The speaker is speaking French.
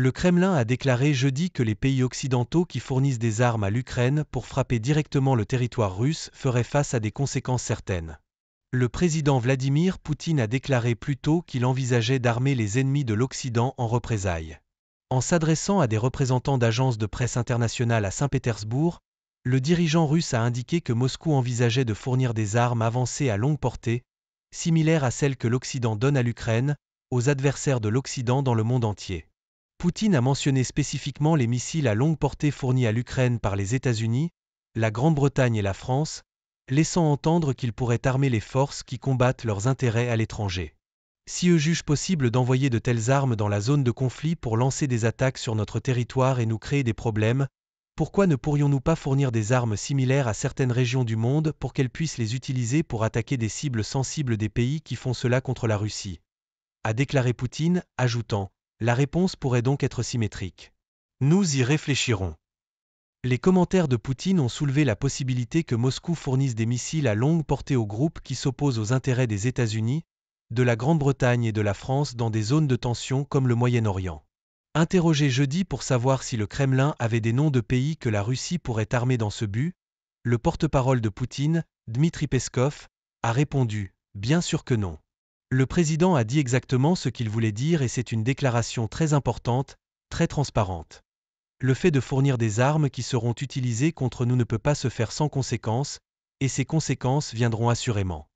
Le Kremlin a déclaré jeudi que les pays occidentaux qui fournissent des armes à l'Ukraine pour frapper directement le territoire russe feraient face à des conséquences certaines. Le président Vladimir Poutine a déclaré plus tôt qu'il envisageait d'armer les ennemis de l'Occident en représailles. En s'adressant à des représentants d'agences de presse internationales à Saint-Pétersbourg, le dirigeant russe a indiqué que Moscou envisageait de fournir des armes avancées à longue portée, similaires à celles que l'Occident donne à l'Ukraine, aux adversaires de l'Occident dans le monde entier. Poutine a mentionné spécifiquement les missiles à longue portée fournis à l'Ukraine par les États-Unis, la Grande-Bretagne et la France, laissant entendre qu'ils pourraient armer les forces qui combattent leurs intérêts à l'étranger. Si eux jugent possible d'envoyer de telles armes dans la zone de conflit pour lancer des attaques sur notre territoire et nous créer des problèmes, pourquoi ne pourrions-nous pas fournir des armes similaires à certaines régions du monde pour qu'elles puissent les utiliser pour attaquer des cibles sensibles des pays qui font cela contre la Russie a déclaré Poutine, ajoutant la réponse pourrait donc être symétrique. Nous y réfléchirons. Les commentaires de Poutine ont soulevé la possibilité que Moscou fournisse des missiles à longue portée aux groupes qui s'opposent aux intérêts des États-Unis, de la Grande-Bretagne et de la France dans des zones de tension comme le Moyen-Orient. Interrogé jeudi pour savoir si le Kremlin avait des noms de pays que la Russie pourrait armer dans ce but, le porte-parole de Poutine, Dmitri Peskov, a répondu Bien sûr que non. Le président a dit exactement ce qu'il voulait dire et c'est une déclaration très importante, très transparente. Le fait de fournir des armes qui seront utilisées contre nous ne peut pas se faire sans conséquences, et ces conséquences viendront assurément.